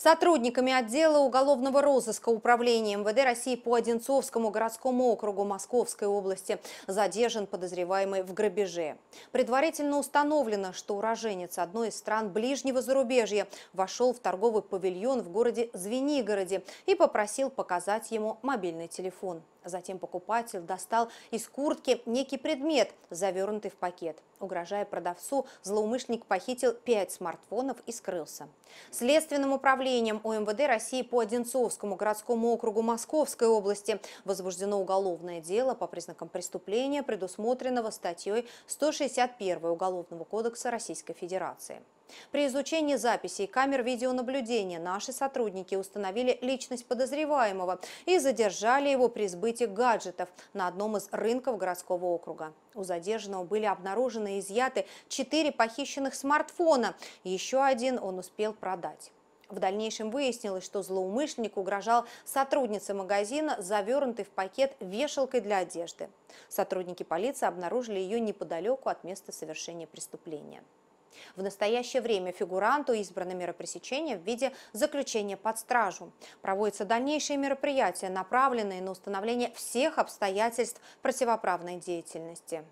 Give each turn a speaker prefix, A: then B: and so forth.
A: Сотрудниками отдела уголовного розыска Управления МВД России по Одинцовскому городскому округу Московской области задержан подозреваемый в грабеже. Предварительно установлено, что уроженец одной из стран ближнего зарубежья вошел в торговый павильон в городе Звенигороде и попросил показать ему мобильный телефон. Затем покупатель достал из куртки некий предмет, завернутый в пакет. Угрожая продавцу, злоумышленник похитил 5 смартфонов и скрылся. Следственным управлением ОМВД России по Одинцовскому городскому округу Московской области возбуждено уголовное дело по признакам преступления, предусмотренного статьей 161 Уголовного кодекса Российской Федерации. При изучении записей камер видеонаблюдения наши сотрудники установили личность подозреваемого и задержали его при сбытии гаджетов на одном из рынков городского округа. У задержанного были обнаружены и изъяты четыре похищенных смартфона. Еще один он успел продать. В дальнейшем выяснилось, что злоумышленник угрожал сотруднице магазина, завернутой в пакет вешалкой для одежды. Сотрудники полиции обнаружили ее неподалеку от места совершения преступления. В настоящее время фигуранту избрано мера пресечения в виде заключения под стражу. Проводятся дальнейшие мероприятия, направленные на установление всех обстоятельств противоправной деятельности.